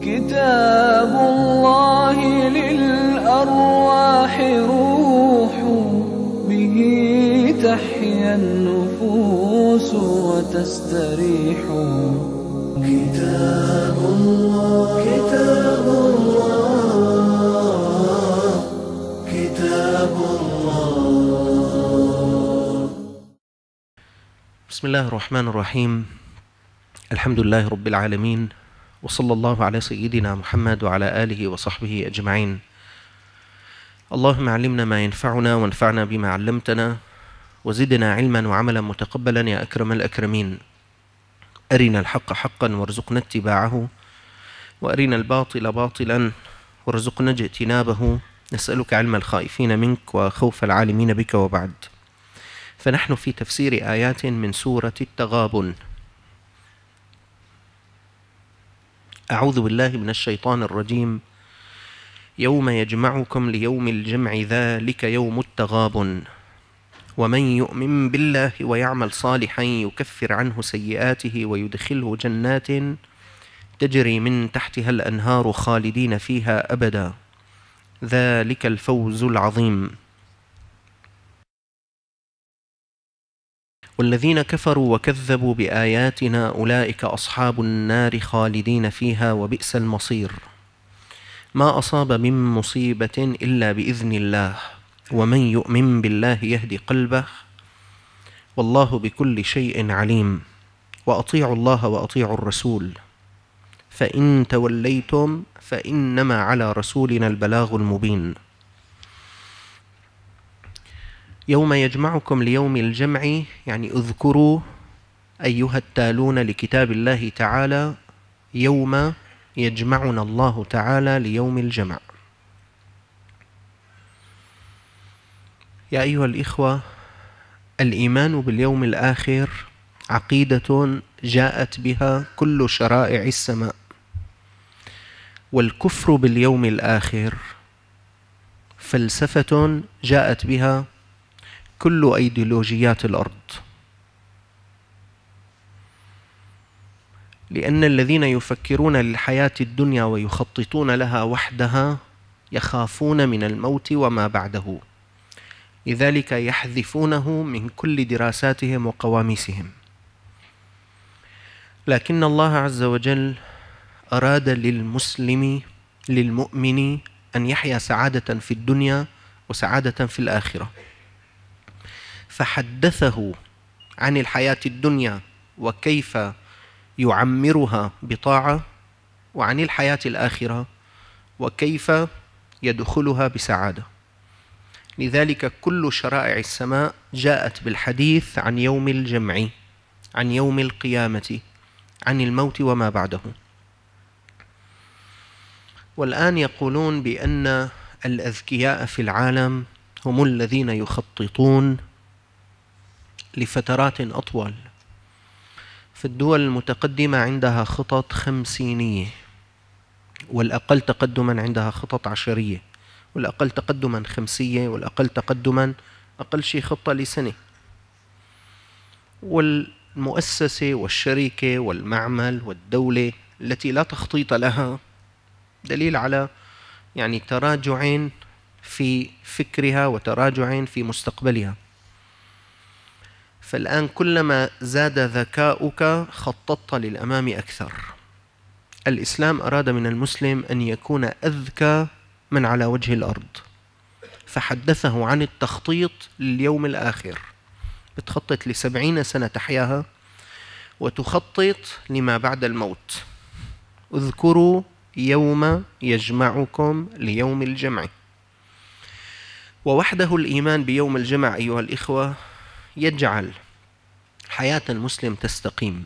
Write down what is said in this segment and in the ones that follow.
كتاب الله للأرواح روح به تحيا النفوس وتستريح كتاب الله كتاب الله كتاب الله بسم الله الرحمن الرحيم الحمد لله رب العالمين وصلى الله على سيدنا محمد وعلى آله وصحبه أجمعين اللهم علمنا ما ينفعنا وانفعنا بما علمتنا وزدنا علما وعملا متقبلا يا أكرم الأكرمين أرنا الحق حقا وارزقنا اتباعه وأرنا الباطل باطلا وارزقنا اجتنابه نسألك علم الخائفين منك وخوف العالمين بك وبعد فنحن في تفسير آيات من سورة التغابن أعوذ بالله من الشيطان الرجيم يوم يجمعكم ليوم الجمع ذلك يوم التغابن ومن يؤمن بالله ويعمل صالحا يكفر عنه سيئاته ويدخله جنات تجري من تحتها الأنهار خالدين فيها أبدا ذلك الفوز العظيم والذين كفروا وكذبوا بآياتنا أولئك أصحاب النار خالدين فيها وبئس المصير ما أصاب من مصيبة إلا بإذن الله ومن يؤمن بالله يهدي قلبه والله بكل شيء عليم وأطيعوا الله وأطيعوا الرسول فإن توليتم فإنما على رسولنا البلاغ المبين يوم يجمعكم ليوم الجمع يعني اذكروا أيها التالون لكتاب الله تعالى يوم يجمعنا الله تعالى ليوم الجمع يا أيها الإخوة الإيمان باليوم الآخر عقيدة جاءت بها كل شرائع السماء والكفر باليوم الآخر فلسفة جاءت بها كل أيديولوجيات الأرض لأن الذين يفكرون للحياة الدنيا ويخططون لها وحدها يخافون من الموت وما بعده لذلك يحذفونه من كل دراساتهم وقواميسهم لكن الله عز وجل أراد للمسلم للمؤمن أن يحيا سعادة في الدنيا وسعادة في الآخرة فحدثه عن الحياة الدنيا وكيف يعمرها بطاعة وعن الحياة الآخرة وكيف يدخلها بسعادة لذلك كل شرائع السماء جاءت بالحديث عن يوم الجمع عن يوم القيامة عن الموت وما بعده والآن يقولون بأن الأذكياء في العالم هم الذين يخططون لفترات أطول في الدول المتقدمة عندها خطط خمسينية والأقل تقدما عندها خطط عشرية والأقل تقدما خمسية والأقل تقدما أقل شيء خطة لسنة والمؤسسة والشركة والمعمل والدولة التي لا تخطيط لها دليل على يعني تراجع في فكرها وتراجع في مستقبلها فالآن كلما زاد ذكاؤك خططت للأمام أكثر الإسلام أراد من المسلم أن يكون أذكى من على وجه الأرض فحدثه عن التخطيط لليوم الآخر بتخطط لسبعين سنة تحياها وتخطط لما بعد الموت اذكروا يوم يجمعكم ليوم الجمع ووحده الإيمان بيوم الجمع أيها الإخوة يجعل حياة المسلم تستقيم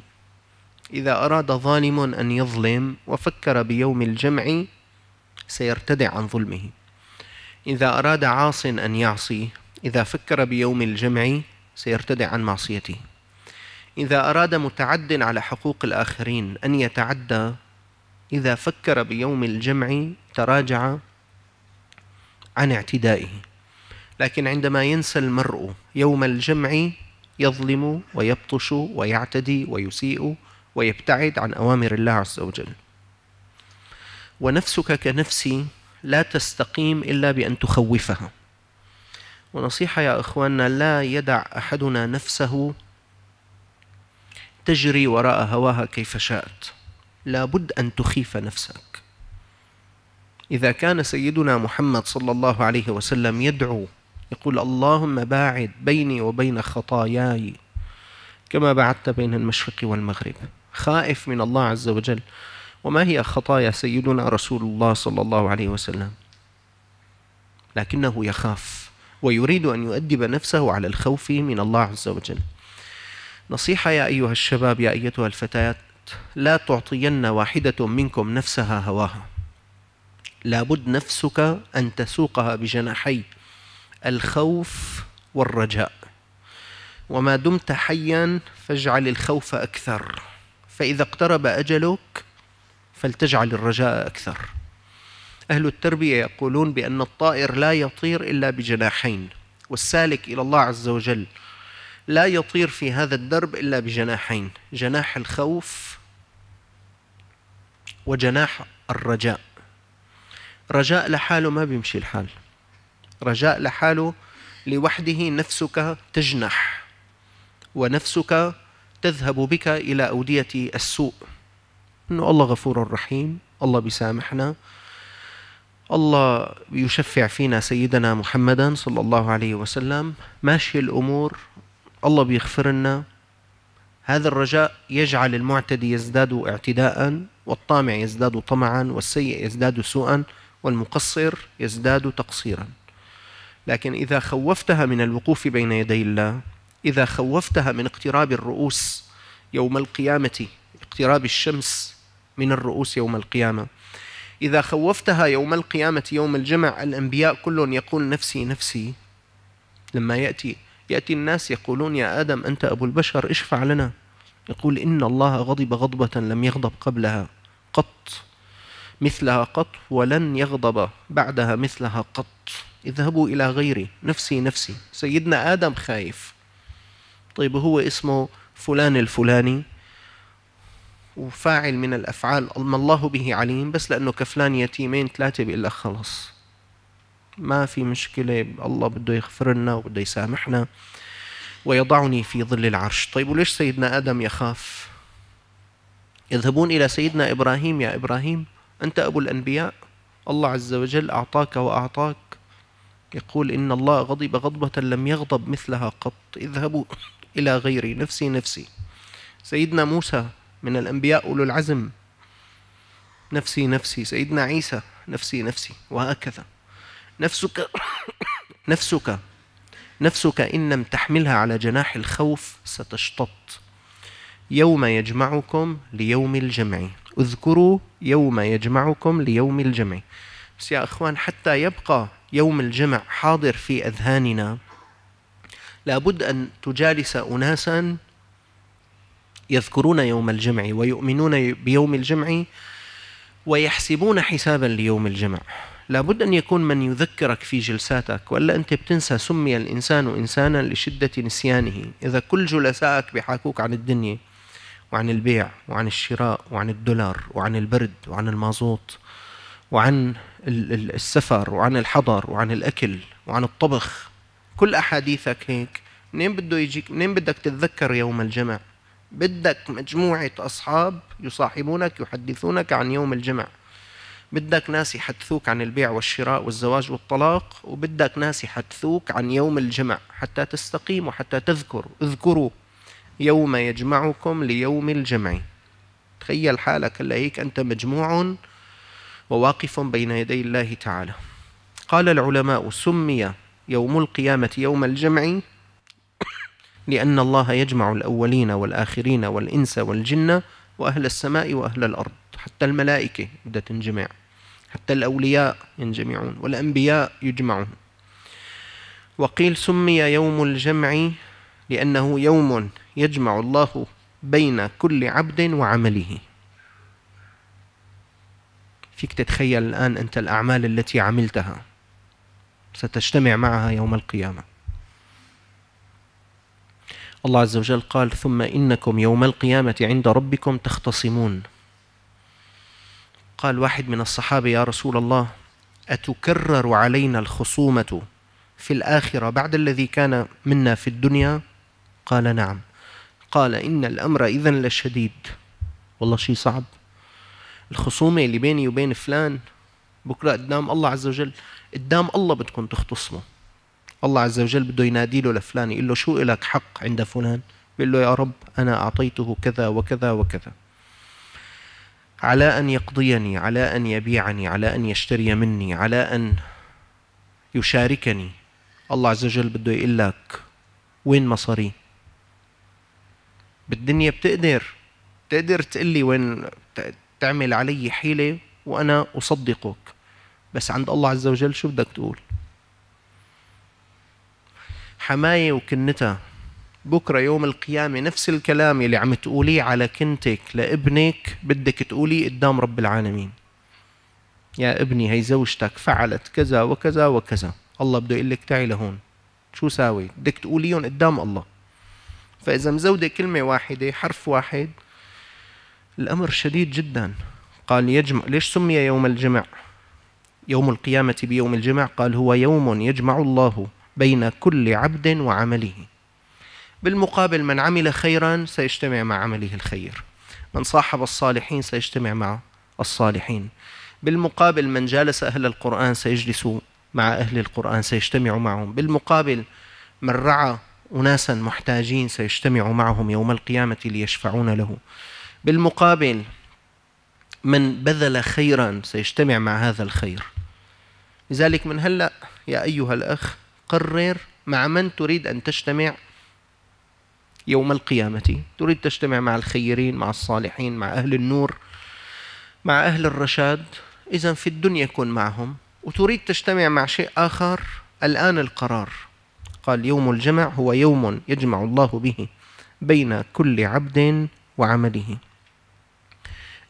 إذا أراد ظالم أن يظلم وفكر بيوم الجمع سيرتدع عن ظلمه إذا أراد عاص أن يعصي إذا فكر بيوم الجمع سيرتدع عن معصيته إذا أراد متعد على حقوق الآخرين أن يتعدى إذا فكر بيوم الجمع تراجع عن اعتدائه لكن عندما ينسى المرء يوم الجمع يظلم ويبطش ويعتدي ويسيء ويبتعد عن أوامر الله عز وجل ونفسك كنفسي لا تستقيم إلا بأن تخوفها ونصيحة يا إخواننا لا يدع أحدنا نفسه تجري وراء هواها كيف شاءت لابد أن تخيف نفسك إذا كان سيدنا محمد صلى الله عليه وسلم يدعو يقول اللهم باعد بيني وبين خطاياي كما بعدت بين المشرق والمغرب خائف من الله عز وجل وما هي خطايا سيدنا رسول الله صلى الله عليه وسلم لكنه يخاف ويريد أن يؤدب نفسه على الخوف من الله عز وجل نصيحة يا أيها الشباب يا أيتها الفتيات لا تعطين واحدة منكم نفسها هواها لابد نفسك أن تسوقها بجناحي الخوف والرجاء وما دمت حيا فاجعل الخوف أكثر فإذا اقترب أجلك فلتجعل الرجاء أكثر أهل التربية يقولون بأن الطائر لا يطير إلا بجناحين والسالك إلى الله عز وجل لا يطير في هذا الدرب إلا بجناحين جناح الخوف وجناح الرجاء رجاء لحاله ما بيمشي الحال رجاء لحاله لوحده نفسك تجنح ونفسك تذهب بك إلى أودية السوء أنه الله غفور رحيم الله بيسامحنا الله يشفع فينا سيدنا محمدا صلى الله عليه وسلم ماشي الأمور الله بيغفر لنا هذا الرجاء يجعل المعتدي يزداد اعتداء والطامع يزداد طمعا والسيء يزداد سوءا والمقصر يزداد تقصيرا لكن إذا خوفتها من الوقوف بين يدي الله إذا خوفتها من اقتراب الرؤوس يوم القيامة اقتراب الشمس من الرؤوس يوم القيامة إذا خوفتها يوم القيامة يوم الجمع الأنبياء كل يقول نفسي نفسي لما يأتي يأتي الناس يقولون يا آدم أنت أبو البشر اشفع لنا يقول إن الله غضب غضبة لم يغضب قبلها قط مثلها قط ولن يغضب بعدها مثلها قط اذهبوا إلى غيري نفسي نفسي سيدنا آدم خايف طيب هو اسمه فلان الفلاني وفاعل من الأفعال ما الله به عليم بس لأنه كفلان يتيمين ثلاثة بيقول لك خلص ما في مشكلة الله بده يغفر لنا وبده يسامحنا ويضعني في ظل العرش طيب وليش سيدنا آدم يخاف يذهبون إلى سيدنا إبراهيم يا إبراهيم أنت أبو الأنبياء الله عز وجل أعطاك وأعطاك يقول إن الله غضب غضبة لم يغضب مثلها قط اذهبوا إلى غيري نفسي نفسي سيدنا موسى من الأنبياء أولو العزم نفسي نفسي سيدنا عيسى نفسي نفسي وهكذا نفسك نفسك نفسك إن لم تحملها على جناح الخوف ستشتط يوم يجمعكم ليوم الجمع اذكروا يوم يجمعكم ليوم الجمع بس يا أخوان حتى يبقى يوم الجمع حاضر في أذهاننا لابد أن تجالس أناسا يذكرون يوم الجمع ويؤمنون بيوم الجمع ويحسبون حسابا ليوم الجمع لابد أن يكون من يذكرك في جلساتك ولا أنت بتنسى سمي الإنسان إنسانا لشدة نسيانه إذا كل جلسائك بيحاكوك عن الدنيا وعن البيع وعن الشراء وعن الدولار وعن البرد وعن المازوت وعن السفر وعن الحضر وعن الأكل وعن الطبخ كل أحاديثك هيك منين بده يجيك منين بدك تتذكر يوم الجمع بدك مجموعة أصحاب يصاحبونك يحدثونك عن يوم الجمع بدك ناس يحدثوك عن البيع والشراء والزواج والطلاق وبدك ناس يحدثوك عن يوم الجمع حتى تستقيم وحتى تذكر اذكروا يوم يجمعكم ليوم الجمع تخيل حالك هلا هيك أنت مجموع وواقف بين يدي الله تعالى قال العلماء سمي يوم القيامة يوم الجمع لأن الله يجمع الأولين والآخرين والإنس والجن وأهل السماء وأهل الأرض حتى الملائكة بدها تنجمع حتى الأولياء ينجمعون والأنبياء يجمعون وقيل سمي يوم الجمع لأنه يوم يجمع الله بين كل عبد وعمله فيك تتخيل الآن أنت الأعمال التي عملتها ستجتمع معها يوم القيامة الله عز وجل قال ثم إنكم يوم القيامة عند ربكم تختصمون قال واحد من الصحابة يا رسول الله أتكرر علينا الخصومة في الآخرة بعد الذي كان منا في الدنيا قال نعم قال إن الأمر إذا لشديد والله شيء صعب الخصومة اللي بيني وبين فلان بكرة قدام الله عز وجل قدام الله بدكم تختصموا الله عز وجل بده ينادي له لفلان يقول له شو لك حق عند فلان بيقول له يا رب أنا أعطيته كذا وكذا وكذا على أن يقضيني على أن يبيعني على أن يشتري مني على أن يشاركني الله عز وجل بده يقول لك وين مصاري بالدنيا بتقدر بتقدر تقلي وين تعمل علي حيلة وأنا أصدقك بس عند الله عز وجل شو بدك تقول حماية وكنتها بكرة يوم القيامة نفس الكلام اللي عم تقوليه على كنتك لابنك بدك تقوليه قدام رب العالمين يا ابني هي زوجتك فعلت كذا وكذا وكذا الله بده يقول لك تعي لهون شو ساوي بدك تقوليهم قدام الله فإذا مزودة كلمة واحدة حرف واحد الأمر شديد جدا قال يجمع ليش سمي يوم الجمع يوم القيامة بيوم الجمع قال هو يوم يجمع الله بين كل عبد وعمله بالمقابل من عمل خيرا سيجتمع مع عمله الخير من صاحب الصالحين سيجتمع مع الصالحين بالمقابل من جالس أهل القرآن سيجلس مع أهل القرآن سيجتمع معهم بالمقابل من رعى أناسا محتاجين سيجتمع معهم يوم القيامة ليشفعون له بالمقابل من بذل خيرا سيجتمع مع هذا الخير لذلك من هلأ يا أيها الأخ قرر مع من تريد أن تجتمع يوم القيامة تريد تجتمع مع الخيرين مع الصالحين مع أهل النور مع أهل الرشاد إذا في الدنيا كن معهم وتريد تجتمع مع شيء آخر الآن القرار قال يوم الجمع هو يوم يجمع الله به بين كل عبد وعمله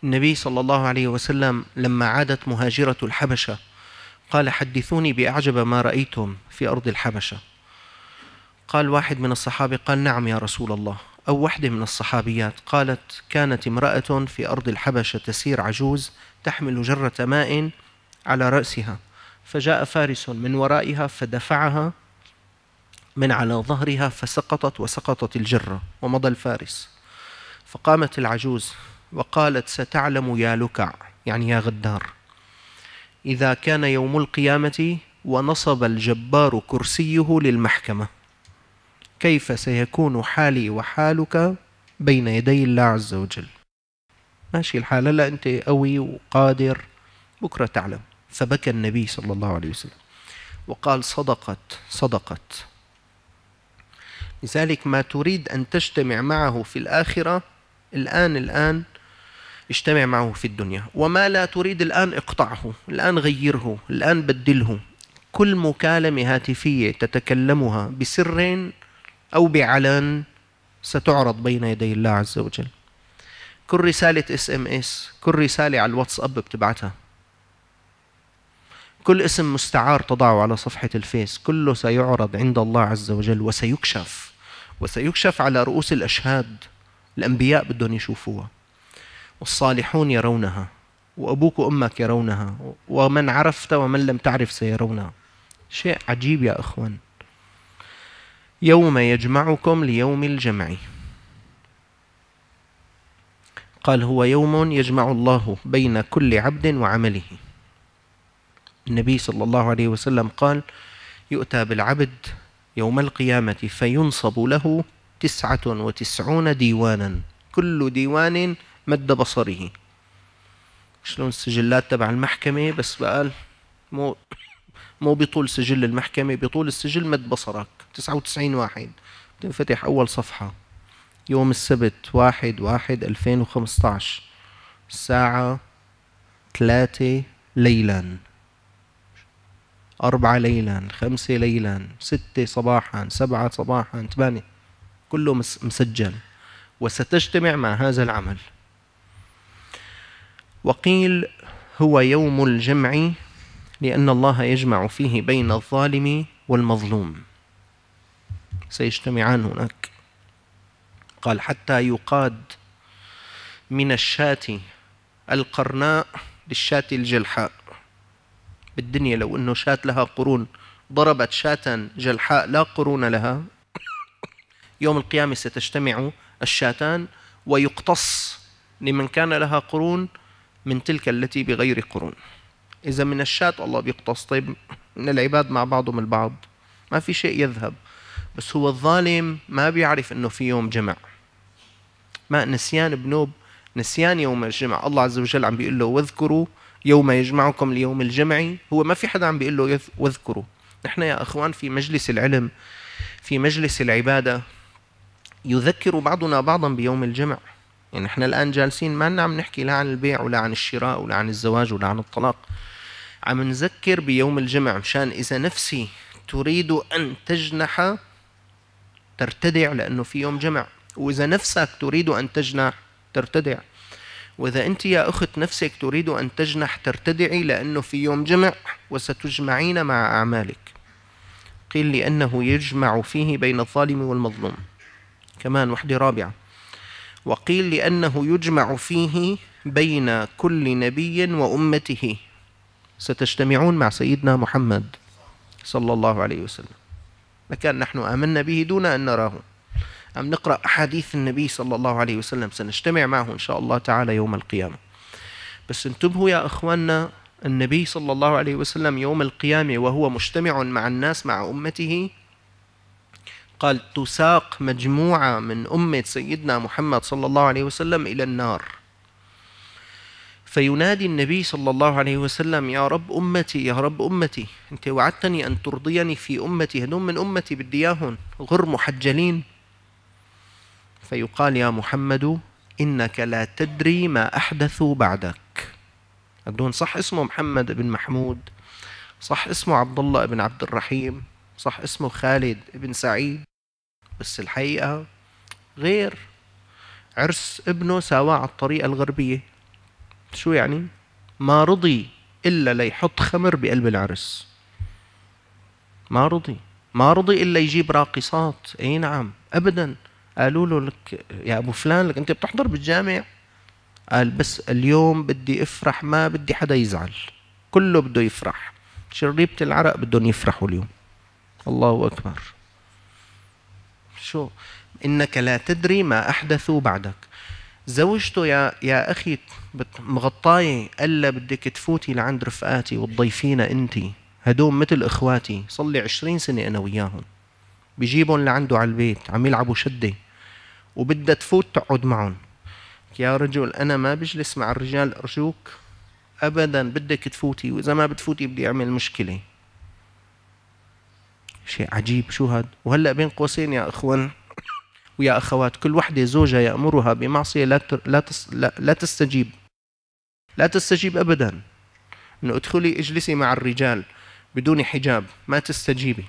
النبي صلى الله عليه وسلم لما عادت مهاجرة الحبشة قال حدثوني بأعجب ما رأيتم في أرض الحبشة قال واحد من الصحابة قال نعم يا رسول الله أو وحدة من الصحابيات قالت كانت امرأة في أرض الحبشة تسير عجوز تحمل جرة ماء على رأسها فجاء فارس من ورائها فدفعها من على ظهرها فسقطت وسقطت الجرة ومضى الفارس فقامت العجوز وقالت ستعلم يا لكع يعني يا غدار إذا كان يوم القيامة ونصب الجبار كرسيه للمحكمة كيف سيكون حالي وحالك بين يدي الله عز وجل ماشي الحال لا أنت قوي وقادر بكرة تعلم فبكى النبي صلى الله عليه وسلم وقال صدقت صدقت لذلك ما تريد أن تجتمع معه في الآخرة الآن الآن اجتمع معه في الدنيا وما لا تريد الآن اقطعه الآن غيره الآن بدله كل مكالمة هاتفية تتكلمها بسر أو بعلن ستعرض بين يدي الله عز وجل كل رسالة اس ام اس كل رسالة على الواتساب بتبعتها كل اسم مستعار تضعه على صفحة الفيس كله سيعرض عند الله عز وجل وسيكشف وسيكشف على رؤوس الأشهاد الأنبياء بدهم يشوفوها والصالحون يرونها وأبوك وأمك يرونها ومن عرفت ومن لم تعرف سيرونها شيء عجيب يا إخوان يوم يجمعكم ليوم الجمع قال هو يوم يجمع الله بين كل عبد وعمله النبي صلى الله عليه وسلم قال يؤتى بالعبد يوم القيامة فينصب له تسعة وتسعون ديوانا كل ديوان مد بصره شلون السجلات تبع المحكمة بس بقى مو مو بطول سجل المحكمة بطول السجل مد بصرك 99 واحد بتنفتح أول صفحة يوم السبت واحد واحد 2015 الساعة ثلاثة ليلا أربعة ليلا خمسة ليلا ستة صباحا سبعة صباحا ثمانية كله مسجل وستجتمع مع هذا العمل وقيل هو يوم الجمع لأن الله يجمع فيه بين الظالم والمظلوم سيجتمعان هناك قال حتى يقاد من الشاة القرناء للشاة الجلحاء بالدنيا لو أنه شاة لها قرون ضربت شاة جلحاء لا قرون لها يوم القيامة ستجتمع الشاتان ويقتص لمن كان لها قرون من تلك التي بغير قرون إذا من الشاة الله بيقتص طيب من العباد مع بعضهم البعض ما في شيء يذهب بس هو الظالم ما بيعرف أنه في يوم جمع ما نسيان بنوب نسيان يوم الجمع الله عز وجل عم بيقول له واذكروا يوم يجمعكم ليوم الجمع هو ما في حدا عم بيقول له واذكروا نحن يا أخوان في مجلس العلم في مجلس العبادة يذكر بعضنا بعضا بيوم الجمع يعني احنا الان جالسين ما عم نحكي لا عن البيع ولا عن الشراء ولا عن الزواج ولا عن الطلاق عم نذكر بيوم الجمع مشان اذا نفسي تريد ان تجنح ترتدع لانه في يوم جمع واذا نفسك تريد ان تجنح ترتدع واذا انت يا اخت نفسك تريد ان تجنح ترتدعي لانه في يوم جمع وستجمعين مع اعمالك قيل لانه يجمع فيه بين الظالم والمظلوم كمان وحده رابعه وقيل لأنه يجمع فيه بين كل نبي وأمته ستجتمعون مع سيدنا محمد صلى الله عليه وسلم لكان نحن آمنا به دون أن نراه أم نقرأ أحاديث النبي صلى الله عليه وسلم سنجتمع معه إن شاء الله تعالى يوم القيامة بس انتبهوا يا أخواننا النبي صلى الله عليه وسلم يوم القيامة وهو مجتمع مع الناس مع أمته قال تساق مجموعة من أمة سيدنا محمد صلى الله عليه وسلم إلى النار فينادي النبي صلى الله عليه وسلم يا رب أمتي يا رب أمتي أنت وعدتني أن ترضيني في أمتي هدوم من أمتي بدي غر محجلين فيقال يا محمد إنك لا تدري ما أحدثوا بعدك أدون صح اسمه محمد بن محمود صح اسمه عبد الله بن عبد الرحيم صح اسمه خالد بن سعيد بس الحقيقة غير عرس ابنه ساواه على الطريقة الغربية شو يعني؟ ما رضي إلا ليحط خمر بقلب العرس ما رضي ما رضي إلا يجيب راقصات أي نعم أبدا قالوا له لك يا أبو فلان لك أنت بتحضر بالجامع قال بس اليوم بدي افرح ما بدي حدا يزعل كله بده يفرح شريبة العرق بدهم يفرحوا اليوم الله أكبر شو إنك لا تدري ما أحدثوا بعدك زوجته يا يا أخي مغطاية قال بدك تفوتي لعند رفقاتي وتضيفينا أنت هدوم مثل إخواتي صلي عشرين سنة أنا وياهم بجيبهم لعنده على البيت عم يلعبوا شدة وبدها تفوت تقعد معهم يا رجل أنا ما بجلس مع الرجال أرجوك أبدا بدك تفوتي وإذا ما بتفوتي بدي أعمل مشكلة شيء عجيب شو هاد وهلأ بين قوسين يا إخوان ويا أخوات كل وحدة زوجها يأمرها بمعصية لا لا, لا, لا تستجيب لا تستجيب أبدا أنه ادخلي اجلسي مع الرجال بدون حجاب ما تستجيبي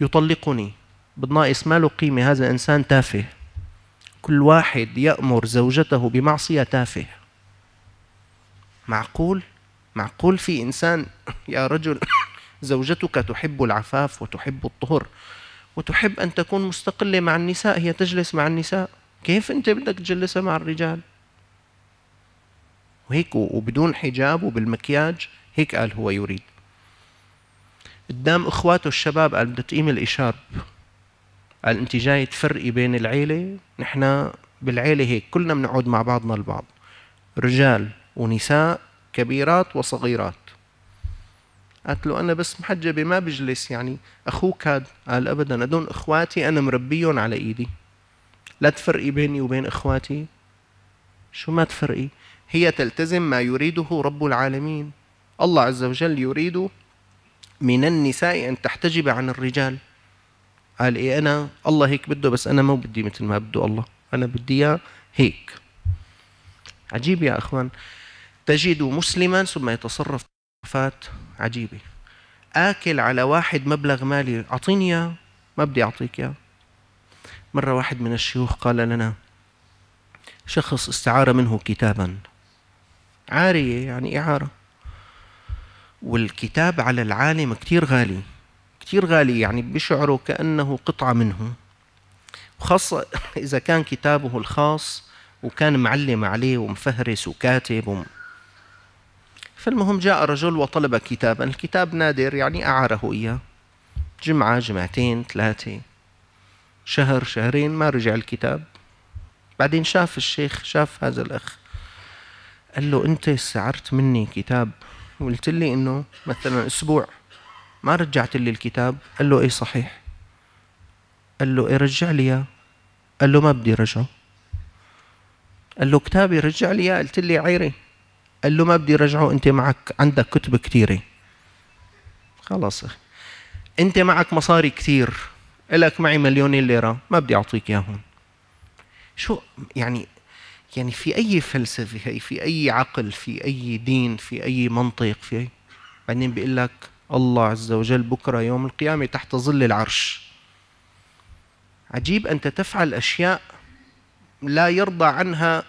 يطلقني بالناقص ما له قيمة هذا إنسان تافه كل واحد يأمر زوجته بمعصية تافه معقول؟ معقول في إنسان يا رجل زوجتك تحب العفاف وتحب الطهر وتحب أن تكون مستقلة مع النساء هي تجلس مع النساء كيف أنت بدك تجلسها مع الرجال وهيك وبدون حجاب وبالمكياج هيك قال هو يريد قدام اخواته الشباب قال بدها تقيم الاشارب قال انت جاي تفرقي بين العيله نحن بالعيله هيك كلنا بنقعد مع بعضنا البعض رجال ونساء كبيرات وصغيرات قالت له أنا بس محجبة ما بجلس يعني أخوك هذا قال أبدا هدول إخواتي أنا مربيهم على إيدي لا تفرقي بيني وبين إخواتي شو ما تفرقي هي تلتزم ما يريده رب العالمين الله عز وجل يريد من النساء أن تحتجب عن الرجال قال إيه أنا الله هيك بده بس أنا مو بدي مثل ما بده الله أنا بدي إياه هيك عجيب يا أخوان تجد مسلما ثم يتصرف تصرفات عجيبة آكل على واحد مبلغ مالي أعطيني إياه ما بدي أعطيك إياه مرة واحد من الشيوخ قال لنا شخص استعار منه كتابا عارية يعني إعارة والكتاب على العالم كتير غالي كتير غالي يعني بشعره كأنه قطعة منه وخاصة إذا كان كتابه الخاص وكان معلم عليه ومفهرس وكاتب وم... فالمهم جاء رجل وطلب كتابا الكتاب نادر يعني أعاره إياه جمعة جمعتين ثلاثة شهر شهرين ما رجع الكتاب بعدين شاف الشيخ شاف هذا الأخ قال له أنت استعرت مني كتاب وقلت لي إنه مثلا أسبوع ما رجعت لي الكتاب قال له إيه صحيح قال له إيه رجع لي إياه قال له ما بدي رجعه قال له كتابي رجع لي إياه قلت لي عيري قال له ما بدي رجعه انت معك عندك كتب كثيره خلاص اخي انت معك مصاري كثير الك معي مليونين ليره ما بدي اعطيك اياهم شو يعني يعني في اي فلسفه هي في اي عقل في اي دين في اي منطق في أي بعدين بيقول لك الله عز وجل بكره يوم القيامه تحت ظل العرش عجيب انت تفعل اشياء لا يرضى عنها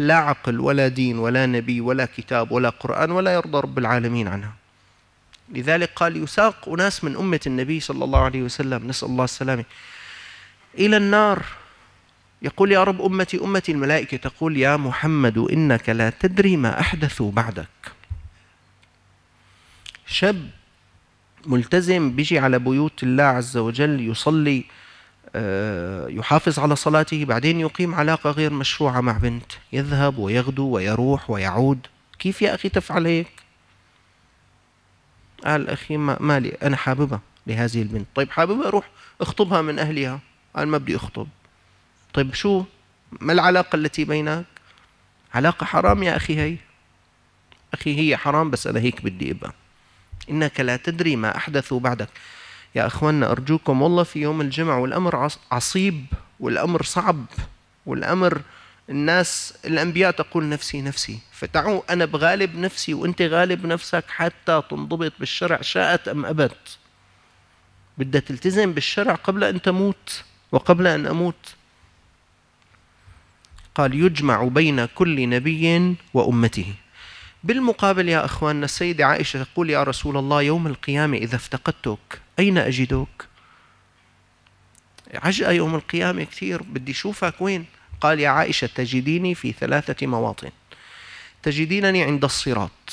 لا عقل ولا دين ولا نبي ولا كتاب ولا قرآن ولا يرضى رب العالمين عنها لذلك قال يساق أناس من أمة النبي صلى الله عليه وسلم نسأل الله السلامة إلى النار يقول يا رب أمتي أمتي الملائكة تقول يا محمد إنك لا تدري ما أحدثوا بعدك شاب ملتزم بيجي على بيوت الله عز وجل يصلي آه، يحافظ على صلاته بعدين يقيم علاقة غير مشروعة مع بنت يذهب ويغدو ويروح ويعود كيف يا أخي تفعل هيك قال أخي ما مالي أنا حاببها لهذه البنت طيب حاببها روح اخطبها من أهلها قال ما بدي أخطب طيب شو ما العلاقة التي بينك علاقة حرام يا أخي هي أخي هي حرام بس أنا هيك بدي أبقى إنك لا تدري ما أحدثوا بعدك يا اخواننا ارجوكم والله في يوم الجمعه والامر عصيب والامر صعب والامر الناس الانبياء تقول نفسي نفسي فتعوا انا بغالب نفسي وانت غالب نفسك حتى تنضبط بالشرع شاءت ام ابت بدها تلتزم بالشرع قبل ان تموت وقبل ان اموت قال يجمع بين كل نبي وامته بالمقابل يا اخواننا السيده عائشه تقول يا رسول الله يوم القيامه اذا افتقدتك أين أجدك؟ عجقة يوم القيامة كثير بدي شوفك وين؟ قال يا عائشة تجديني في ثلاثة مواطن تجدينني عند الصراط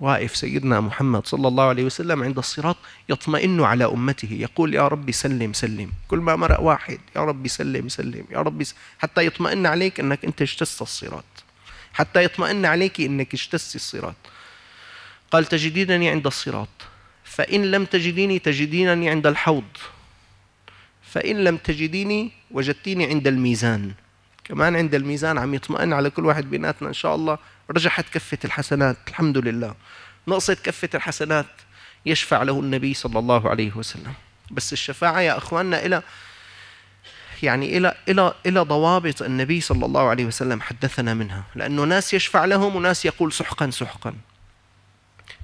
واقف سيدنا محمد صلى الله عليه وسلم عند الصراط يطمئن على أمته يقول يا ربي سلم سلم كل ما مرأ واحد يا ربي سلم سلم يا ربي سلم حتى يطمئن عليك أنك أنت اجتزت الصراط حتى يطمئن عليك أنك اجتزت الصراط قال تجدينني عند الصراط فإن لم تجديني تجدينني عند الحوض فإن لم تجديني وجدتيني عند الميزان كمان عند الميزان عم يطمئن على كل واحد بيناتنا إن شاء الله رجحت كفة الحسنات الحمد لله نقصت كفة الحسنات يشفع له النبي صلى الله عليه وسلم بس الشفاعة يا أخواننا إلى يعني إلى إلى إلى ضوابط النبي صلى الله عليه وسلم حدثنا منها لأنه ناس يشفع لهم وناس يقول سحقا سحقا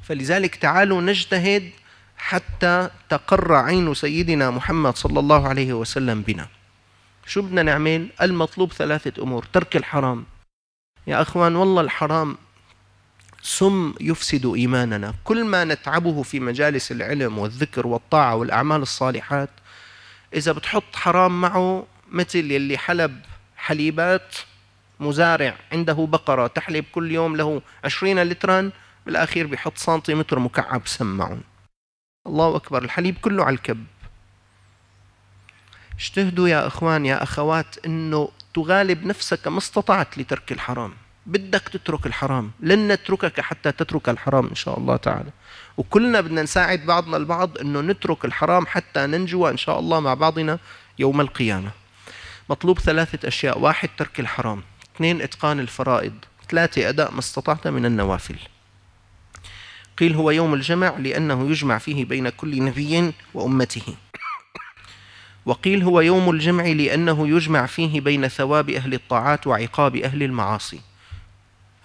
فلذلك تعالوا نجتهد حتى تقر عين سيدنا محمد صلى الله عليه وسلم بنا شو بدنا نعمل المطلوب ثلاثة أمور ترك الحرام يا أخوان والله الحرام سم يفسد إيماننا كل ما نتعبه في مجالس العلم والذكر والطاعة والأعمال الصالحات إذا بتحط حرام معه مثل يلي حلب حليبات مزارع عنده بقرة تحلب كل يوم له عشرين لترا بالأخير بيحط سنتيمتر مكعب سمعهم الله أكبر الحليب كله على الكب اجتهدوا يا إخوان يا أخوات أنه تغالب نفسك ما استطعت لترك الحرام بدك تترك الحرام لن نتركك حتى تترك الحرام إن شاء الله تعالى وكلنا بدنا نساعد بعضنا البعض أنه نترك الحرام حتى ننجو إن شاء الله مع بعضنا يوم القيامة مطلوب ثلاثة أشياء واحد ترك الحرام اثنين إتقان الفرائض ثلاثة أداء ما استطعت من النوافل قيل هو يوم الجمع لأنه يجمع فيه بين كل نبي وأمته وقيل هو يوم الجمع لأنه يجمع فيه بين ثواب أهل الطاعات وعقاب أهل المعاصي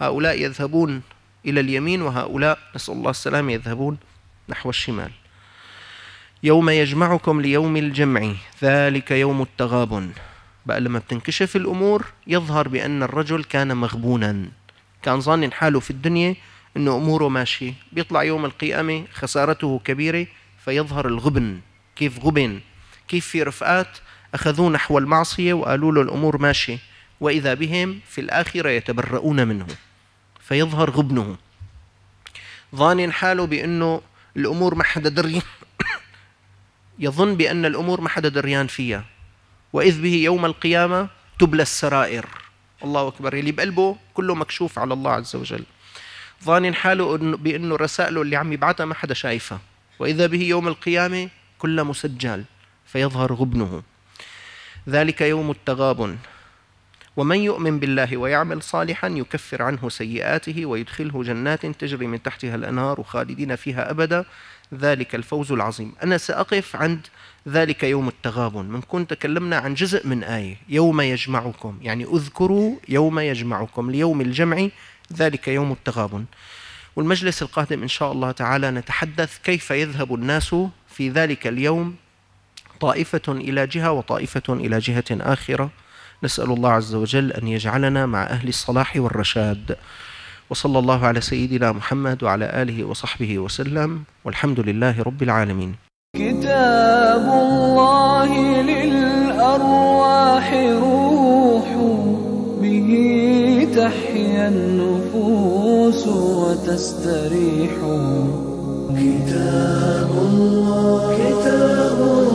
هؤلاء يذهبون إلى اليمين وهؤلاء نسأل الله السلام يذهبون نحو الشمال يوم يجمعكم ليوم الجمع ذلك يوم التغابن بقى لما بتنكشف الأمور يظهر بأن الرجل كان مغبونا كان ظن حاله في الدنيا أنه أموره ماشية بيطلع يوم القيامة خسارته كبيرة فيظهر الغبن كيف غبن كيف في رفقات أخذوه نحو المعصية وقالوا له الأمور ماشية وإذا بهم في الآخرة يتبرؤون منه فيظهر غبنه ظان حاله بأنه الأمور ما حدا دريان يظن بأن الأمور ما حدا دريان فيها وإذ به يوم القيامة تبلى السرائر الله أكبر اللي بقلبه كله مكشوف على الله عز وجل ظانن حاله بأنه رسائله اللي عم يبعثها ما حدا شايفها وإذا به يوم القيامة كل مسجل فيظهر غبنه ذلك يوم التغابن ومن يؤمن بالله ويعمل صالحا يكفر عنه سيئاته ويدخله جنات تجري من تحتها الأنهار خالدين فيها أبدا ذلك الفوز العظيم أنا سأقف عند ذلك يوم التغابن من كنت تكلمنا عن جزء من آية يوم يجمعكم يعني اذكروا يوم يجمعكم ليوم الجمع ذلك يوم التغابن والمجلس القادم إن شاء الله تعالى نتحدث كيف يذهب الناس في ذلك اليوم طائفة إلى جهة وطائفة إلى جهة آخرة نسأل الله عز وجل أن يجعلنا مع أهل الصلاح والرشاد وصلى الله على سيدنا محمد وعلى آله وصحبه وسلم والحمد لله رب العالمين كتاب الله للأرواح روح تستريحوا كتاب الله كتاب الله